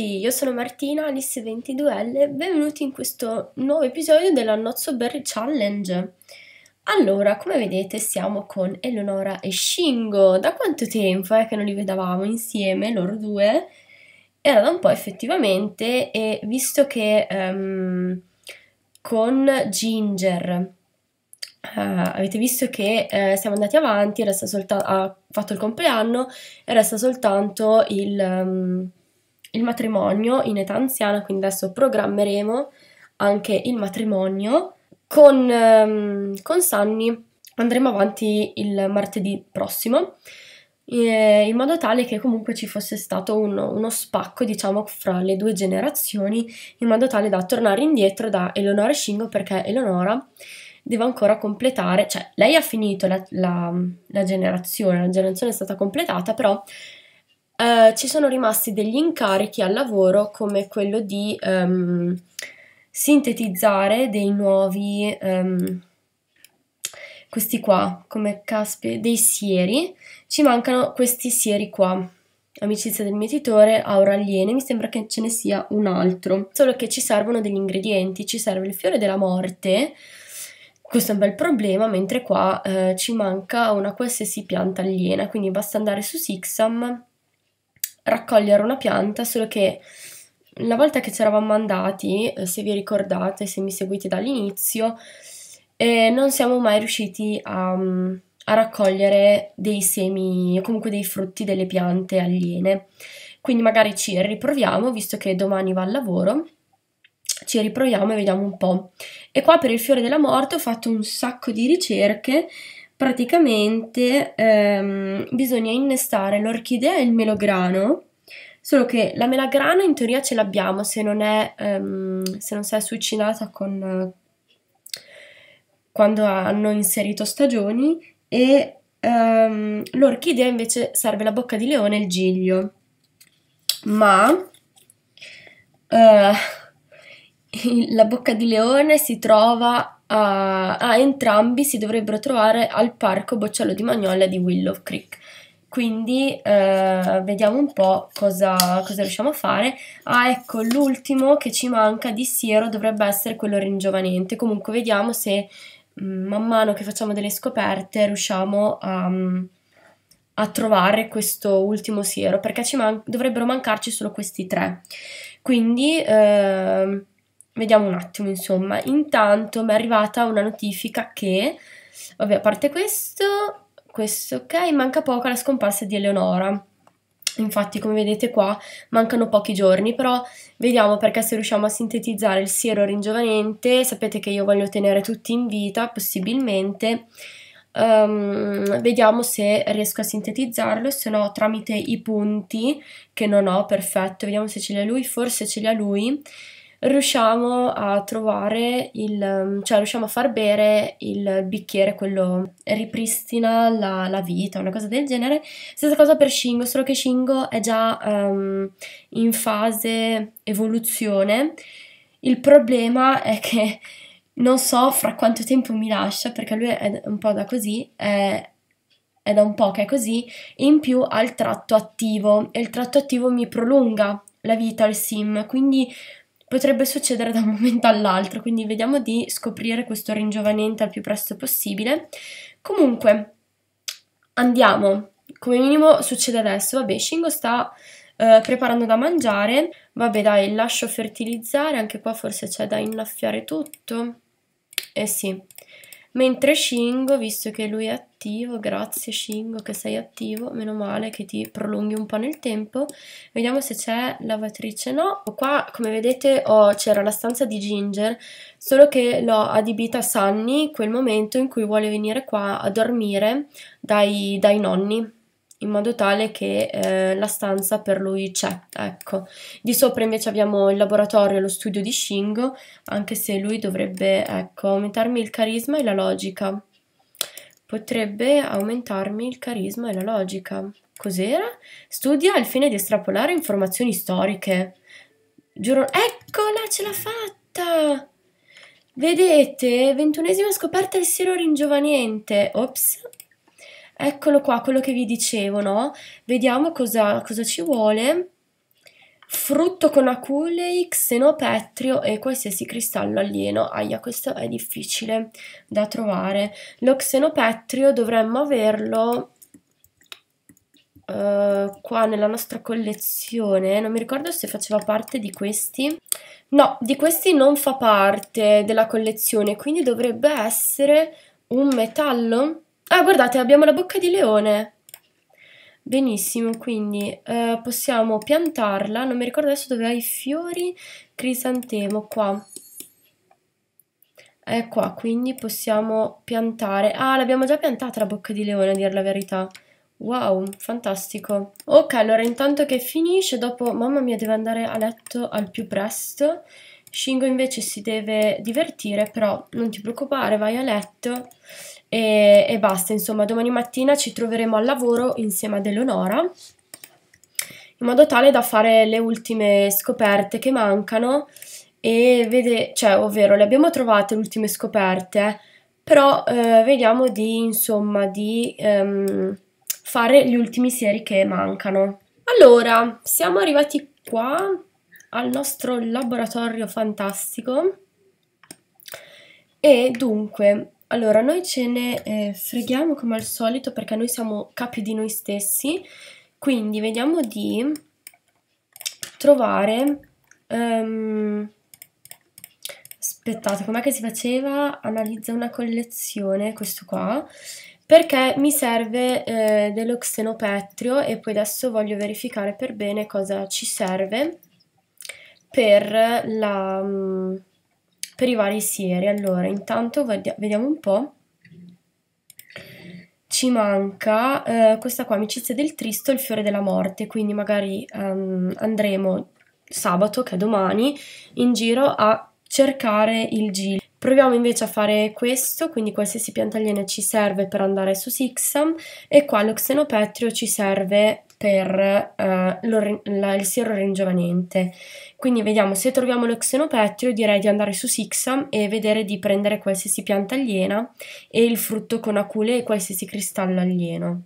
tutti, io sono Martina, Alice 22L, benvenuti in questo nuovo episodio della Not So Berry Challenge. Allora, come vedete siamo con Eleonora e Shingo, da quanto tempo è eh, che non li vedevamo insieme, loro due? Era da un po' effettivamente e visto che um, con Ginger Uh, avete visto che eh, siamo andati avanti, resta solta- ha fatto il compleanno e resta soltanto il, um, il matrimonio in età anziana, quindi adesso programmeremo anche il matrimonio con, ehm, con Sanni. Andremo avanti il martedì prossimo eh, in modo tale che comunque ci fosse stato uno, uno, spacco diciamo fra le due generazioni in modo tale da tornare indietro da Eleonora e Shingo perché Eleonora deve ancora completare cioè lei ha finito la, la, la generazione la generazione è stata completata però eh, ci sono rimasti degli incarichi al lavoro come quello di ehm, sintetizzare dei nuovi, ehm, questi qua, come caspi, dei sieri. Ci mancano questi sieri qua. Amicizia del mietitore, aura aliene, mi sembra che ce ne sia un altro. Solo che ci servono degli ingredienti, ci serve il fiore della morte, questo è un bel problema, mentre qua eh, ci manca una qualsiasi pianta aliena, quindi basta andare su Sixam raccogliere una pianta, solo che una volta che ci eravamo andati, eh, se vi ricordate, se mi seguite dall'inizio, eh, non siamo mai riusciti a, mm, a raccogliere dei semi comunque dei frutti delle piante aliene. Quindi magari ci riproviamo, visto che domani va al lavoro, ci riproviamo e vediamo un po'. E qua per il fiore della morte ho fatto un sacco di ricerche praticamente ehm, bisogna innestare l'orchidea e il melograno, solo che la melagrana in teoria ce l'abbiamo se non è, ehm, se non si è succinata con, quando hanno inserito stagioni e ehm, l'orchidea invece serve la bocca di leone e il giglio. Ma eh, la bocca di leone si trova a, a entrambi si dovrebbero trovare al parco Bocciallo di Magnolia di Willow Creek. Quindi eh, vediamo un po' cosa, cosa, riusciamo a fare. Ah, ecco, l'ultimo che ci manca di Siero dovrebbe essere quello ringiovanente. Comunque vediamo se mm, man mano che facciamo delle scoperte riusciamo a, mm, a trovare questo ultimo Siero, perché man dovrebbero mancarci solo questi tre. Quindi... Eh, vediamo un attimo, insomma. Intanto mi è arrivata una notifica che, vabbè, a parte questo, questo ok, manca poco alla scomparsa di Eleonora. Infatti, come vedete qua, mancano pochi giorni, però vediamo perché se riusciamo a sintetizzare il siero ringiovanente, sapete che io voglio tenere tutti in vita, possibilmente, um, vediamo se riesco a sintetizzarlo, se no tramite i punti, che non ho, perfetto, vediamo se ce li ha lui, forse ce li ha lui, riusciamo a trovare il, mm, cioè riusciamo a far bere il bicchiere, quello ripristina la, la vita, una cosa del genere. Stessa cosa per Shingo, solo che Shingo è già um, in fase evoluzione. Il problema è che non so fra quanto tempo mi lascia, perché lui è un po' da così, è, è da un po' che è così, in più ha il tratto attivo, e il tratto attivo mi prolunga la vita al sim, quindi potrebbe succedere da un momento all'altro, quindi vediamo di scoprire questo ringiovanente al più presto possibile. Comunque, andiamo, come minimo succede adesso, vabbè, Shingo sta eh, preparando da mangiare, vabbè dai, lascio fertilizzare, anche qua forse c'è da innaffiare tutto, eh sì, Mentre Shingo, visto che lui è attivo, grazie Shingo che sei attivo, meno male che ti prolunghi un po' nel tempo. Vediamo se c'è lavatrice, no. Qua, come vedete, c'era la stanza di Ginger, solo che l'ho adibita a Sunny, quel momento in cui vuole venire qua a dormire dai, dai nonni in modo tale che eh, la stanza per lui c'è, ecco. Di sopra invece abbiamo il laboratorio e lo studio di Shingo, anche se lui dovrebbe, ecco, aumentarmi il carisma e la logica. Potrebbe aumentarmi il carisma e la logica. Cos'era? Studia al fine di estrapolare informazioni storiche. Giuro... Eccola, ce l'ha fatta! Vedete, ventunesima scoperta del siero ringiovaniente. Ops, Eccolo qua, quello che vi dicevo, no? Vediamo cosa, cosa ci vuole. Frutto con aculei, xenopetrio e qualsiasi cristallo alieno. Aia, questo è difficile da trovare. Lo xenopetrio dovremmo averlo Uh, qua nella nostra collezione, non mi ricordo se faceva parte di questi. No, di questi non fa parte della collezione, quindi dovrebbe essere un metallo Ah, guardate, abbiamo la bocca di leone. Benissimo, quindi eh, possiamo piantarla. Non mi ricordo adesso dove ha i fiori. Crisantemo, qua. È qua, quindi possiamo piantare. Ah, l'abbiamo già piantata la bocca di leone, a dir la verità. Wow, fantastico. Ok, allora intanto che finisce, dopo... Mamma mia, deve andare a letto al più presto. Shingo invece si deve divertire, però non ti preoccupare, vai a letto e, e basta. Insomma, domani mattina ci troveremo al lavoro insieme ad Eleonora, in modo tale da fare le ultime scoperte che mancano e vede, cioè, ovvero le abbiamo trovate le ultime scoperte, però eh, vediamo di, insomma, di ehm, fare gli ultimi seri che mancano. Allora, siamo arrivati qua al nostro laboratorio fantastico e dunque, allora noi ce ne eh, freghiamo come al solito perché noi siamo capi di noi stessi, quindi vediamo di trovare... Um, aspettate, com'è che si faceva? Analizza una collezione, questo qua, perché mi serve eh, dello xenopetrio e poi adesso voglio verificare per bene cosa ci serve per, la, mm, per i vari sieri. Allora, intanto vediamo un po'. Ci manca eh, questa qua, Amicizia del Tristo, il fiore della morte, quindi magari um, andremo sabato, che è domani, in giro a cercare il gil. Proviamo invece a fare questo, quindi qualsiasi pianta aliena ci serve per andare su Sixam e qua lo xenopetrio ci serve per uh, la, il siero ringiovanente. Quindi vediamo, se troviamo lo xenopetrio direi di andare su Sixam e vedere di prendere qualsiasi pianta aliena e il frutto con acule e qualsiasi cristallo alieno.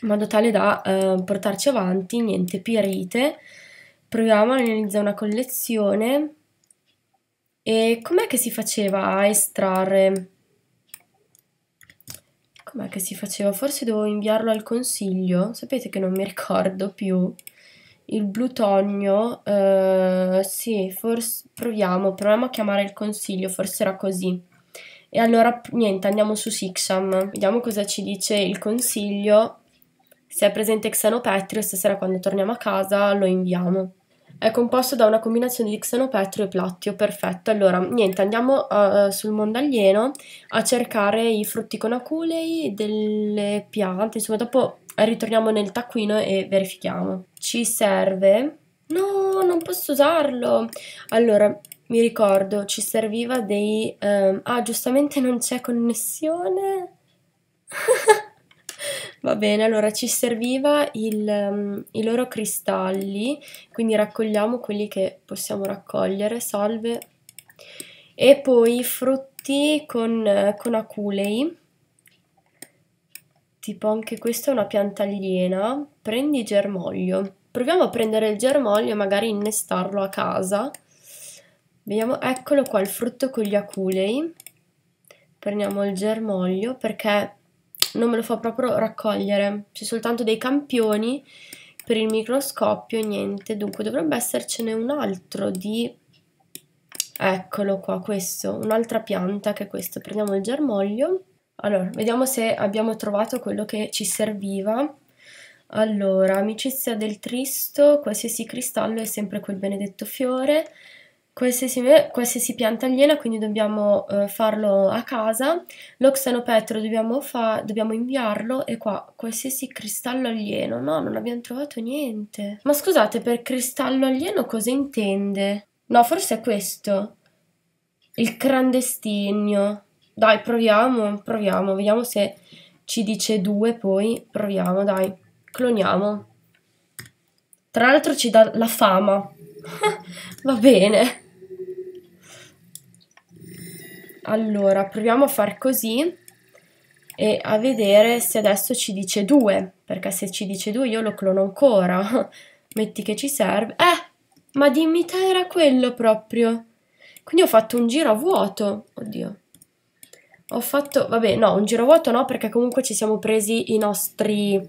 In modo tale da uh, portarci avanti, niente pirite. Proviamo a analizzare una collezione. E com'è che si faceva a estrarre Com'è che si faceva? Forse devo inviarlo al consiglio. Sapete che non mi ricordo più. Il blutogno, eh, sì, forse proviamo, proviamo a chiamare il consiglio, forse era così. E allora niente, andiamo su Sixam. Vediamo cosa ci dice il consiglio. Se è presente Xenopetrio, stasera quando torniamo a casa lo inviamo. È composto da una combinazione di xenopetro e plattio, perfetto. Allora, niente, andiamo a, eh, sul mondaglieno a cercare i frutti frutticonaculei delle piante, insomma dopo ritorniamo nel taccuino e verifichiamo. Ci serve... No, non posso usarlo! Allora, mi ricordo, ci serviva dei... Ehm... Ah, giustamente non c'è connessione... Va bene, allora ci serviva il, um, i loro cristalli, quindi raccogliamo quelli che possiamo raccogliere, salve. E poi frutti con, eh, con aculei, tipo anche questa è una pianta aliena, prendi germoglio. Proviamo a prendere il germoglio e magari innestarlo a casa. Vediamo, eccolo qua, il frutto con gli aculei. Prendiamo il germoglio perché non me lo fa proprio raccogliere. C'è soltanto dei campioni per il microscopio e niente. Dunque dovrebbe essercene un altro di... Eccolo qua, questo, un'altra pianta che è questo. Prendiamo il germoglio. Allora, vediamo se abbiamo trovato quello che ci serviva. Allora, amicizia del tristo, qualsiasi cristallo è sempre quel benedetto fiore. Qualsiasi, qualsiasi, pianta aliena, quindi dobbiamo eh, farlo a casa. Lo xenopetro dobbiamo, fa, dobbiamo inviarlo e qua qualsiasi cristallo alieno. No, non abbiamo trovato niente. Ma scusate, per cristallo alieno cosa intende? No, forse è questo. Il clandestino. Dai, proviamo, proviamo. Vediamo se ci dice due poi. Proviamo, dai. Cloniamo. Tra l'altro ci dà la fama. Va bene. Allora, proviamo a far così e a vedere se adesso ci dice 2, perché se ci dice 2 io lo clono ancora. Metti che ci serve. Eh, ma dimmi te era quello proprio. Quindi ho fatto un giro a vuoto. Oddio. Ho fatto, vabbè, no, un giro a vuoto no, perché comunque ci siamo presi i nostri,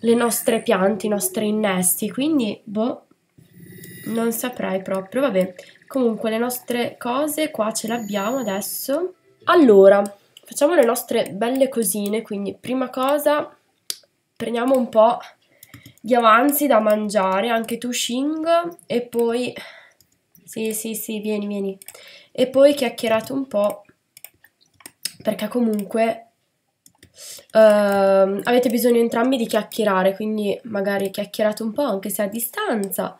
le nostre piante, i nostri innesti, quindi, boh, non saprei proprio, vabbè. Comunque le nostre cose qua ce le abbiamo adesso. Allora, facciamo le nostre belle cosine, quindi prima cosa prendiamo un po' di avanzi da mangiare, anche tu Shing, e poi... Sì, sì, sì, vieni, vieni. E poi chiacchierate un po', perché comunque Uh, avete bisogno entrambi di chiacchierare, quindi magari chiacchierate un po' anche se a distanza,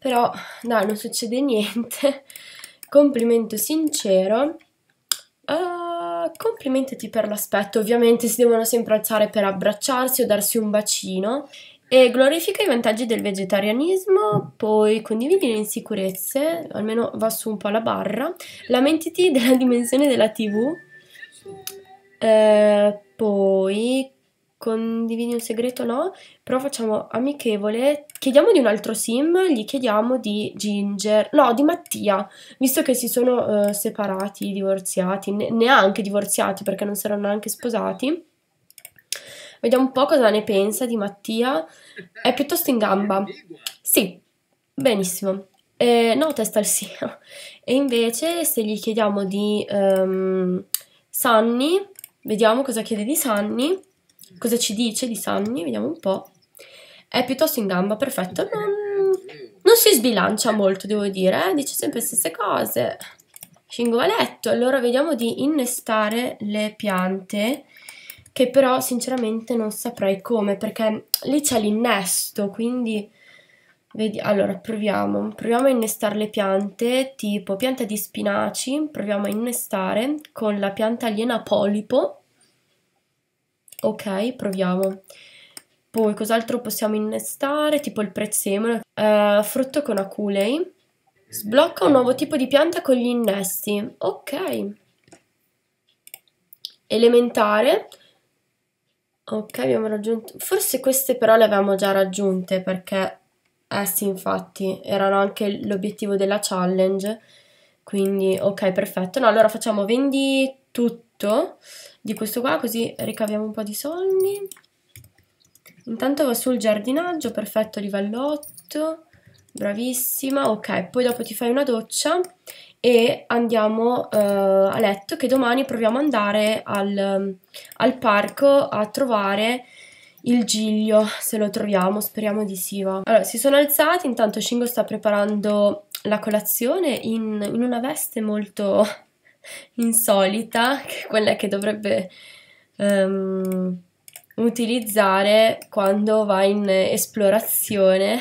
però dai non succede niente complimento sincero uh, ah, complimentati per l'aspetto ovviamente si devono sempre alzare per abbracciarsi o darsi un bacino e glorifica i vantaggi del vegetarianismo, poi condividi le insicurezze, almeno va su un po' la barra, lamentiti della dimensione della tv, eh, poi condividi un segreto no, però facciamo amichevole, chiediamo di un altro sim, gli chiediamo di Ginger, no di Mattia, visto che si sono uh, separati, divorziati, ne neanche divorziati perché non saranno neanche sposati. Vediamo un po' cosa ne pensa di Mattia, è piuttosto in gamba. Sì, benissimo. Eh, no, testa al sino. E invece se gli chiediamo di um, Sunny, vediamo cosa chiede di Sanni. Cosa ci dice di Sanni? Vediamo un po'. È piuttosto in gamba, perfetto. Non, non si sbilancia molto, devo dire. Eh? Dice sempre le stesse cose. a letto, Allora vediamo di innestare le piante che però sinceramente non saprei come perché lì c'è l'innesto quindi vedi allora proviamo proviamo a innestare le piante tipo pianta di spinaci proviamo a innestare con la pianta aliena polipo Ok, proviamo. Poi cos'altro possiamo innestare? Tipo il prezzemolo, uh, frutto con aculei. Sblocca un nuovo tipo di pianta con gli innesti. Ok. Elementare. Ok, abbiamo raggiunto... Forse queste però le avevamo già raggiunte perché... Eh sì, infatti, erano anche l'obiettivo della challenge. Quindi, ok, perfetto. No, allora facciamo vendi tutto di questo qua così ricaviamo un po' di soldi intanto va sul giardinaggio perfetto livello 8 bravissima ok poi dopo ti fai una doccia e andiamo uh, a letto che domani proviamo ad andare al, al, parco a trovare il Giglio se lo troviamo speriamo di sì va allora si sono alzati intanto Shingo sta preparando la colazione in, in una veste molto insolita, quella che dovrebbe um, utilizzare quando va in esplorazione,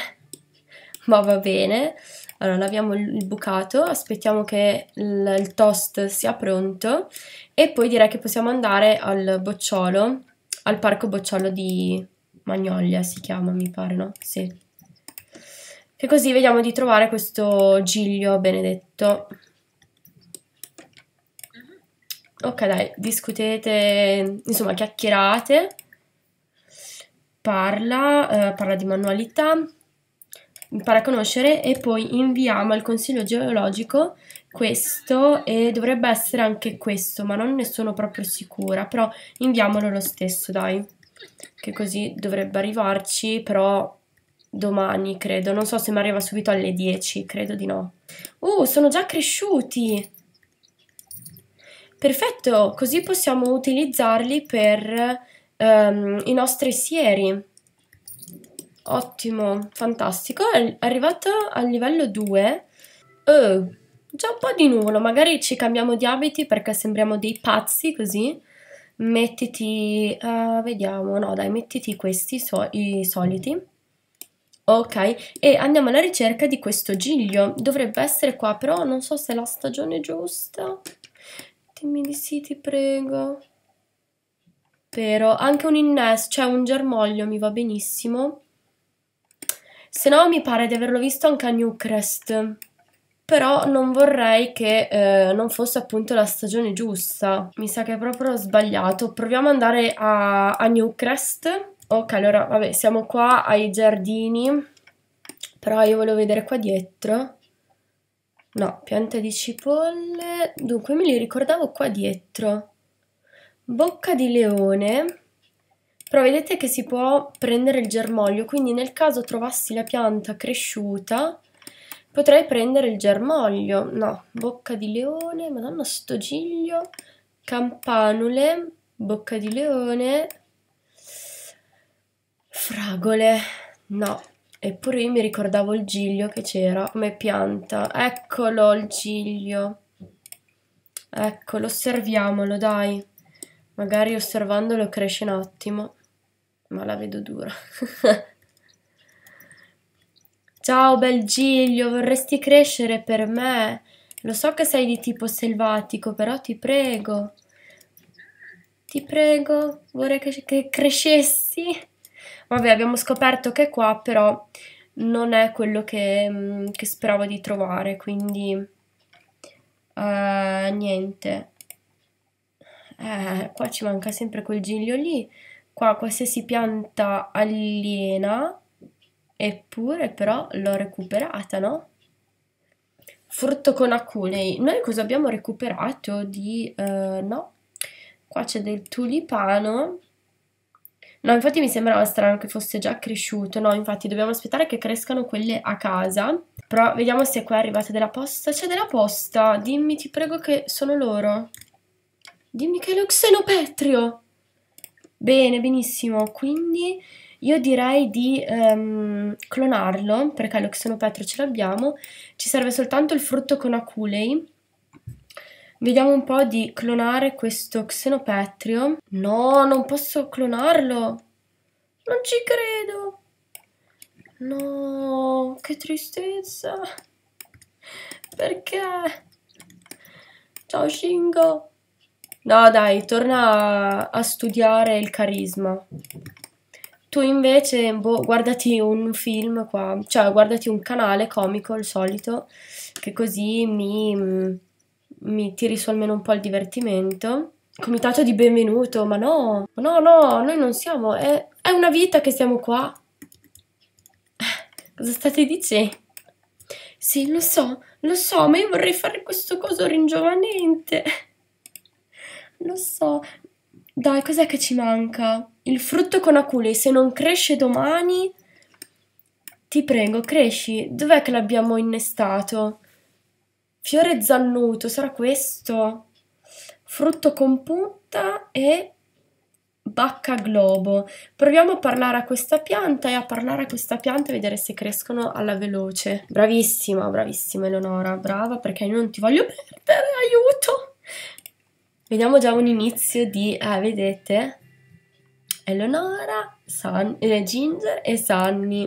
ma va bene. Allora, laviamo il bucato, aspettiamo che il, il toast sia pronto e poi direi che possiamo andare al bocciolo, al parco bocciolo di Magnolia si chiama, mi pare, no? Sì. Che così vediamo di trovare questo Giglio benedetto. Ok, dai, discutete, insomma, chiacchierate. Parla, eh, parla di manualità, impara a conoscere e poi inviamo al consiglio geologico questo e dovrebbe essere anche questo, ma non ne sono proprio sicura, però inviamolo lo stesso, dai. Che così dovrebbe arrivarci, però domani, credo. Non so se mi arriva subito alle 10, credo di no. Uh, sono già cresciuti! Perfetto, così possiamo utilizzarli per um, i nostri sieri. Ottimo, fantastico. Arrivato al livello 2, oh, già un po' di nuvolo. Magari ci cambiamo di abiti perché sembriamo dei pazzi così. Mettiti, uh, vediamo, no dai, mettiti questi, so i soliti. Ok, e andiamo alla ricerca di questo giglio. Dovrebbe essere qua, però non so se è la stagione giusta. Dimmi di sì, ti prego. Però anche un innesto, cioè un germoglio mi va benissimo. Se no mi pare di averlo visto anche a Newcrest. Però non vorrei che eh, non fosse appunto la stagione giusta. Mi sa che è proprio sbagliato. Proviamo ad andare a, a Newcrest. Ok, allora, vabbè, siamo qua ai giardini. Però io volevo vedere qua dietro. No, pianta di cipolle. Dunque, me li ricordavo qua dietro. Bocca di leone. Però vedete che si può prendere il germoglio, quindi nel caso trovassi la pianta cresciuta, potrei prendere il germoglio. No, bocca di leone, madonna sto giglio, campanule, bocca di leone, fragole. No, Eppure io mi ricordavo il giglio che c'era come pianta. Eccolo il giglio. Eccolo, osserviamolo, dai. Magari osservandolo cresce un attimo. Ma la vedo dura. Ciao bel giglio, vorresti crescere per me? Lo so che sei di tipo selvatico, però ti prego. Ti prego, vorrei che, che crescessi. Vabbè, abbiamo scoperto che qua però non è quello che, mm, che speravo di trovare, quindi uh, niente. Eh, qua ci manca sempre quel giglio lì. Qua qualsiasi pianta aliena, eppure però l'ho recuperata, no? Frutto con aculei. Noi cosa abbiamo recuperato di... Uh, no, qua c'è del tulipano No, infatti mi sembrava strano che fosse già cresciuto. No, infatti dobbiamo aspettare che crescano quelle a casa. Però vediamo se qua è arrivata della posta. C'è della posta! Dimmi, ti prego, che sono loro. Dimmi che è lo xenopetrio! Bene, benissimo. Quindi io direi di um, clonarlo, perché lo xenopetrio ce l'abbiamo. Ci serve soltanto il frutto con aculei Vediamo un po' di clonare questo xenopetrio. No, non posso clonarlo. Non ci credo. No, che tristezza. Perché? Ciao Shingo. No dai, torna a, a studiare il carisma. Tu invece, boh, guardati un film qua, cioè guardati un canale comico, al solito, che così mi mm, mi tiri su almeno un po' il divertimento. Comitato di benvenuto, ma no, no, no, noi non siamo, è, è una vita che siamo qua. Eh, cosa state dicendo? Sì, lo so, lo so, ma io vorrei fare questo coso ringiovanente. Lo so. Dai, cos'è che ci manca? Il frutto con aculei, se non cresce domani... Ti prego, cresci. Dov'è che l'abbiamo innestato? Fiore zannuto, sarà questo? Frutto con punta e bacca globo. Proviamo a parlare a questa pianta e a parlare a questa pianta e vedere se crescono alla veloce. Bravissima, bravissima Eleonora, brava perché io non ti voglio perdere, aiuto! Vediamo già un inizio di... Ah, vedete? Eleonora, San, eh, Ginger e Sunny.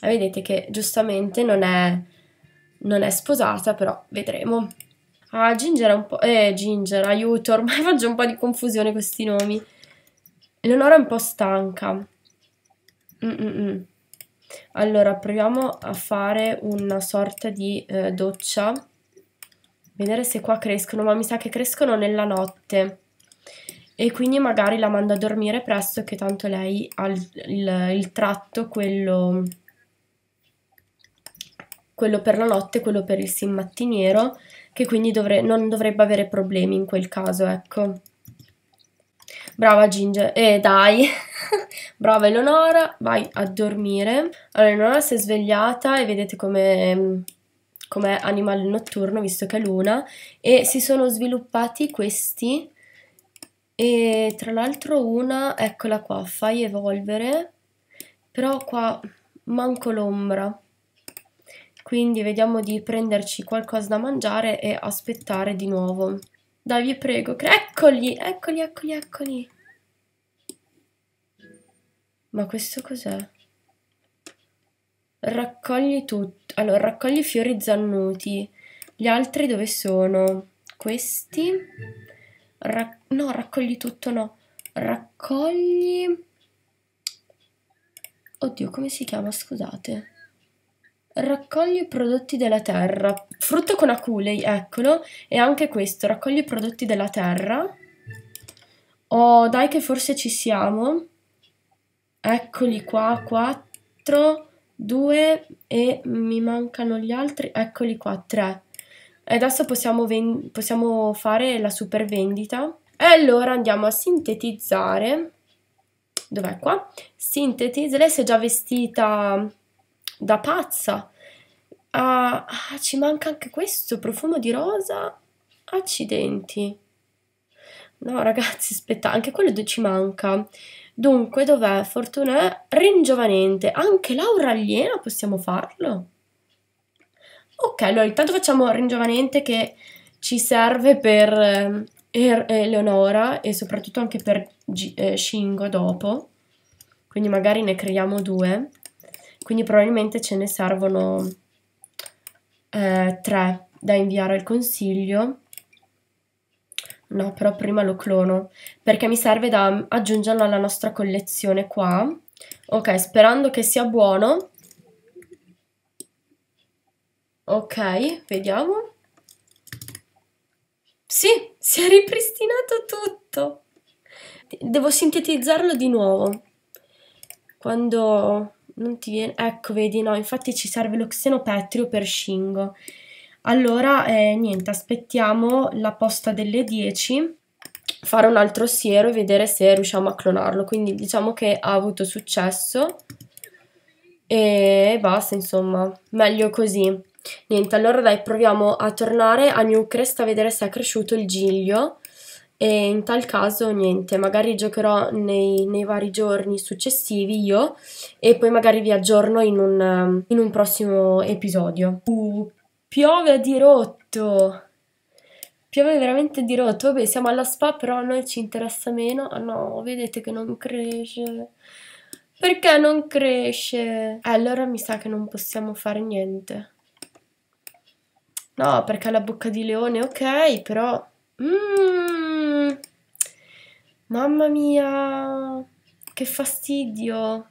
Ah, vedete che giustamente non è non è sposata, però vedremo. Ah, Ginger è un po'... Eh, Ginger, aiuto, ormai faccio un po' di confusione questi nomi. Eleonora è un po' stanca. Mm -mm. Allora, proviamo a fare una sorta di eh, doccia. Vedere se qua crescono, ma mi sa che crescono nella notte. E quindi magari la mando a dormire presto, che tanto lei ha il, il, il tratto, quello quello per la notte e quello per il sim mattiniero, che quindi dovre non dovrebbe avere problemi in quel caso, ecco. Brava Ginger, eh dai, brava Eleonora, vai a dormire. Allora Eleonora si è svegliata e vedete come com'è animale notturno visto che è luna e si sono sviluppati questi e tra l'altro una, eccola qua, fai evolvere, però qua manco l'ombra quindi vediamo di prenderci qualcosa da mangiare e aspettare di nuovo. Dai, vi prego, eccoli, eccoli, eccoli, eccoli. Ma questo cos'è? Raccogli tutto. Allora, raccogli i fiori zannuti. Gli altri dove sono? Questi? Ra no, raccogli tutto, no. Raccogli... Oddio, come si chiama? Scusate. Raccogli prodotti della terra. Frutto con aculei, eccolo. E anche questo, raccogli prodotti della terra. Oh, dai che forse ci siamo. Eccoli qua, 4, 2 e mi mancano gli altri. Eccoli qua, 3. E adesso possiamo, possiamo fare la super vendita. E allora andiamo a sintetizzare. Dov'è qua? Sintetizzare, lei si è già vestita da pazza. Ah, ah, ci manca anche questo profumo di rosa. Accidenti. No, ragazzi, aspetta, anche quello ci manca. Dunque, dov'è? Fortunè ringiovanente. Anche Laura aliena possiamo farlo? Ok, allora intanto facciamo ringiovanente che ci serve per eh, er, eh Eleonora e soprattutto anche per G eh, Shingo dopo. Quindi magari ne creiamo due quindi probabilmente ce ne servono eh, tre da inviare al consiglio no però prima lo clono perché mi serve da mm, aggiungerlo alla nostra collezione qua ok sperando che sia buono ok vediamo sì si è ripristinato tutto devo sintetizzarlo di nuovo quando non ti viene... Ecco, vedi, no, infatti ci serve lo xenopetrio per Shingo. Allora, eh, niente, aspettiamo la posta delle 10, fare un altro siero e vedere se riusciamo a clonarlo. Quindi diciamo che ha avuto successo e basta, insomma, meglio così. Niente, allora dai, proviamo a tornare a Newcrest a vedere se è cresciuto il giglio e in tal caso niente, magari giocherò nei, nei vari giorni successivi io e poi magari vi aggiorno in un, in un prossimo episodio. Uh, piove a dirotto! Piove veramente dirotto, vabbè siamo alla spa però a noi ci interessa meno, ah no, vedete che non cresce... Perché non cresce? Eh, Allora mi sa che non possiamo fare niente. No, perché ha la bocca di leone, ok, però... Mmm... Mamma mia, che fastidio!